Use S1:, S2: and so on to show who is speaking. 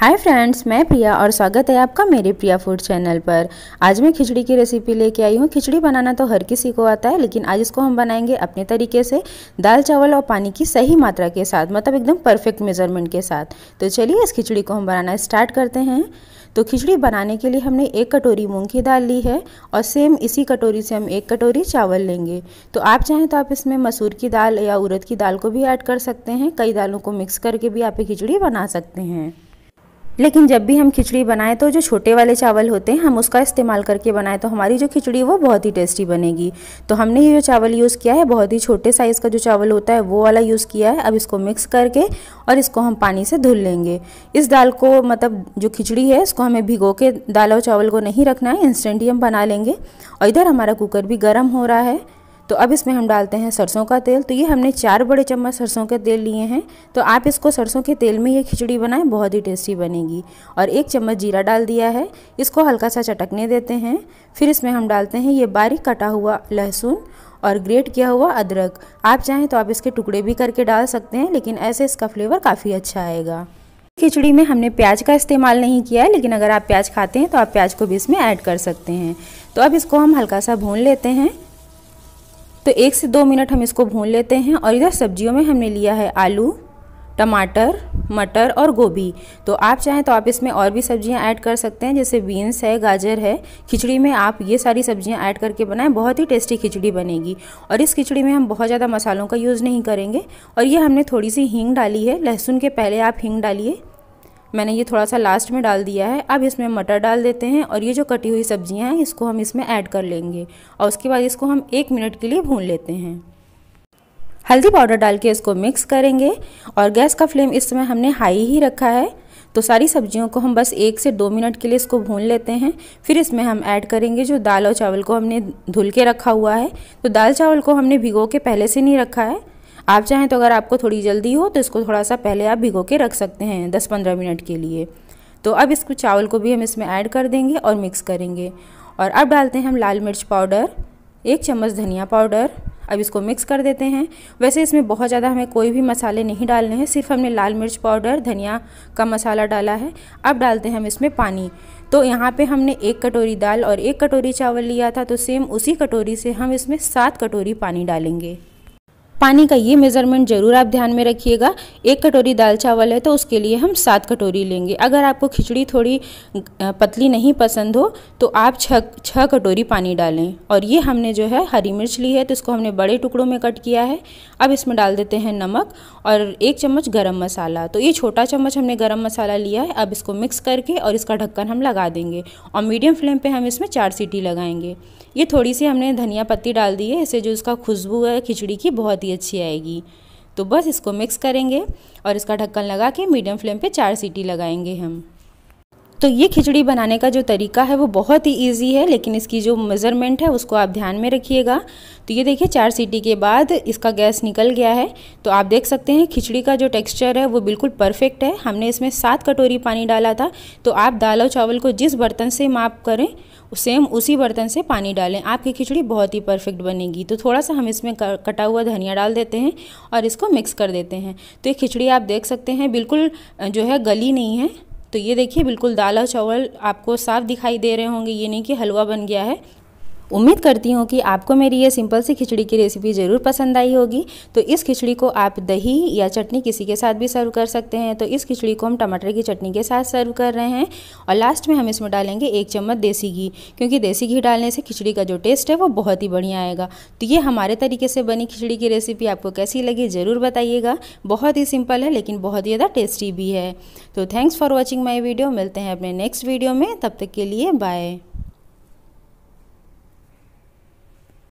S1: hi friends मैं प्रिया और स्वागत है आपका मेरे प्रिया फूड चैनल पर आज मैं खिचड़ी की रेसिपी लेके आई हूँ खिचड़ी बनाना तो हर किसी को आता है लेकिन आज इसको हम बनाएंगे अपने तरीके से दाल चावल और पानी की सही मात्रा के साथ मतलब एकदम परफेक्ट मेजरमेंट के साथ तो चलिए इस खिचड़ी को हम बनाना स्टार्ट करते हैं तो खिचड़ी बनाने के लिए हमने एक कटोरी मूँग की दाल ली है और सेम इसी कटोरी से हम एक कटोरी चावल लेंगे तो आप चाहें तो आप इसमें मसूर की दाल या उड़द की दाल को भी ऐड कर सकते हैं कई दालों को मिक्स करके भी आप खिचड़ी बना सकते हैं लेकिन जब भी हम खिचड़ी बनाएं तो जो छोटे वाले चावल होते हैं हम उसका इस्तेमाल करके बनाएं तो हमारी जो खिचड़ी वो बहुत ही टेस्टी बनेगी तो हमने ये जो चावल यूज़ किया है बहुत ही छोटे साइज़ का जो चावल होता है वो वाला यूज़ किया है अब इसको मिक्स करके और इसको हम पानी से धुल लेंगे इस दाल को मतलब जो खिचड़ी है इसको हमें भिगो के दाल और चावल को नहीं रखना है इंस्टेंट ही हम बना लेंगे और इधर हमारा कुकर भी गर्म हो रहा है तो अब इसमें हम डालते हैं सरसों का तेल तो ये हमने चार बड़े चम्मच सरसों के तेल लिए हैं तो आप इसको सरसों के तेल में ये खिचड़ी बनाएं बहुत ही टेस्टी बनेगी और एक चम्मच जीरा डाल दिया है इसको हल्का सा चटकने देते हैं फिर इसमें हम डालते हैं ये बारीक कटा हुआ लहसुन और ग्रेट किया हुआ अदरक आप चाहें तो आप इसके टुकड़े भी करके डाल सकते हैं लेकिन ऐसे इसका फ्लेवर काफ़ी अच्छा आएगा खिचड़ी में हमने प्याज का इस्तेमाल नहीं किया है लेकिन अगर आप प्याज खाते हैं तो आप प्याज को भी इसमें ऐड कर सकते हैं तो अब इसको हम हल्का सा भून लेते हैं तो एक से दो मिनट हम इसको भून लेते हैं और इधर सब्जियों में हमने लिया है आलू टमाटर मटर और गोभी तो आप चाहें तो आप इसमें और भी सब्जियां ऐड कर सकते हैं जैसे बीन्स है गाजर है खिचड़ी में आप ये सारी सब्जियां ऐड करके बनाएं बहुत ही टेस्टी खिचड़ी बनेगी और इस खिचड़ी में हम बहुत ज़्यादा मसालों का यूज़ नहीं करेंगे और ये हमने थोड़ी सी हींग डाली है लहसुन के पहले आप हींग डालिए मैंने ये थोड़ा सा लास्ट में डाल दिया है अब इसमें मटर डाल देते हैं और ये जो कटी हुई सब्जियां हैं इसको हम इसमें ऐड कर लेंगे और उसके बाद इसको हम एक मिनट के लिए भून लेते हैं हल्दी पाउडर डाल के इसको मिक्स करेंगे और गैस का फ्लेम इस समय हमने हाई ही रखा है तो सारी सब्जियों को हम बस एक से दो मिनट के लिए इसको भून लेते हैं फिर इसमें हम ऐड करेंगे जो दाल और चावल को हमने धुल के रखा हुआ है तो दाल चावल को हमने भिगो के पहले से नहीं रखा है आप चाहें तो अगर आपको थोड़ी जल्दी हो तो इसको थोड़ा सा पहले आप भिगो के रख सकते हैं दस पंद्रह मिनट के लिए तो अब इसको चावल को भी हम इसमें ऐड कर देंगे और मिक्स करेंगे और अब डालते हैं हम लाल मिर्च पाउडर एक चम्मच धनिया पाउडर अब इसको मिक्स कर देते हैं वैसे इसमें बहुत ज़्यादा हमें कोई भी मसाले नहीं डालने हैं सिर्फ हमने लाल मिर्च पाउडर धनिया का मसाला डाला है अब डालते हैं हम इसमें पानी तो यहाँ पे हमने एक कटोरी दाल और एक कटोरी चावल लिया था तो सेम उसी कटोरी से हम इसमें सात कटोरी पानी डालेंगे पानी का ये मेज़रमेंट ज़रूर आप ध्यान में रखिएगा एक कटोरी दाल चावल है तो उसके लिए हम सात कटोरी लेंगे अगर आपको खिचड़ी थोड़ी पतली नहीं पसंद हो तो आप छः छः कटोरी पानी डालें और ये हमने जो है हरी मिर्च ली है तो इसको हमने बड़े टुकड़ों में कट किया है अब इसमें डाल देते हैं नमक और एक चम्मच गर्म मसाला तो ये छोटा चम्मच हमने गर्म मसाला लिया है अब इसको मिक्स करके और इसका ढक्कन हम लगा देंगे और मीडियम फ्लेम पर हम इसमें चार सीटी लगाएंगे ये थोड़ी सी हमने धनिया पत्ती डाल दी है इससे जो इसका खुशबू है खिचड़ी की बहुत ही अच्छी आएगी तो बस इसको मिक्स करेंगे और इसका ढक्कन लगा के मीडियम फ्लेम पे चार सीटी लगाएंगे हम तो ये खिचड़ी बनाने का जो तरीका है वो बहुत ही इजी है लेकिन इसकी जो मेज़रमेंट है उसको आप ध्यान में रखिएगा तो ये देखिए चार सीटी के बाद इसका गैस निकल गया है तो आप देख सकते हैं खिचड़ी का जो टेक्सचर है वो बिल्कुल परफेक्ट है हमने इसमें सात कटोरी पानी डाला था तो आप दाल और चावल को जिस बर्तन से माप करें सेम उसी बर्तन से पानी डालें आपकी खिचड़ी बहुत ही परफेक्ट बनेगी तो थोड़ा सा हम इसमें कटा हुआ धनिया डाल देते हैं और इसको मिक्स कर देते हैं तो ये खिचड़ी आप देख सकते हैं बिल्कुल जो है गली नहीं है तो ये देखिए बिल्कुल दाल और चावल आपको साफ दिखाई दे रहे होंगे ये नहीं कि हलवा बन गया है उम्मीद करती हूँ कि आपको मेरी ये सिंपल सी खिचड़ी की रेसिपी ज़रूर पसंद आई होगी तो इस खिचड़ी को आप दही या चटनी किसी के साथ भी सर्व कर सकते हैं तो इस खिचड़ी को हम टमाटर की चटनी के साथ सर्व कर रहे हैं और लास्ट में हम इसमें डालेंगे एक चम्मच देसी घी क्योंकि देसी घी डालने से खिचड़ी का जो टेस्ट है वो बहुत ही बढ़िया आएगा तो ये हमारे तरीके से बनी खिचड़ी की रेसिपी आपको कैसी लगी ज़रूर बताइएगा बहुत ही सिंपल है लेकिन बहुत ही ज़्यादा टेस्टी भी है तो thanks for watching my video मिलते हैं अपने नेक्स्ट वीडियो में तब तक के लिए बाय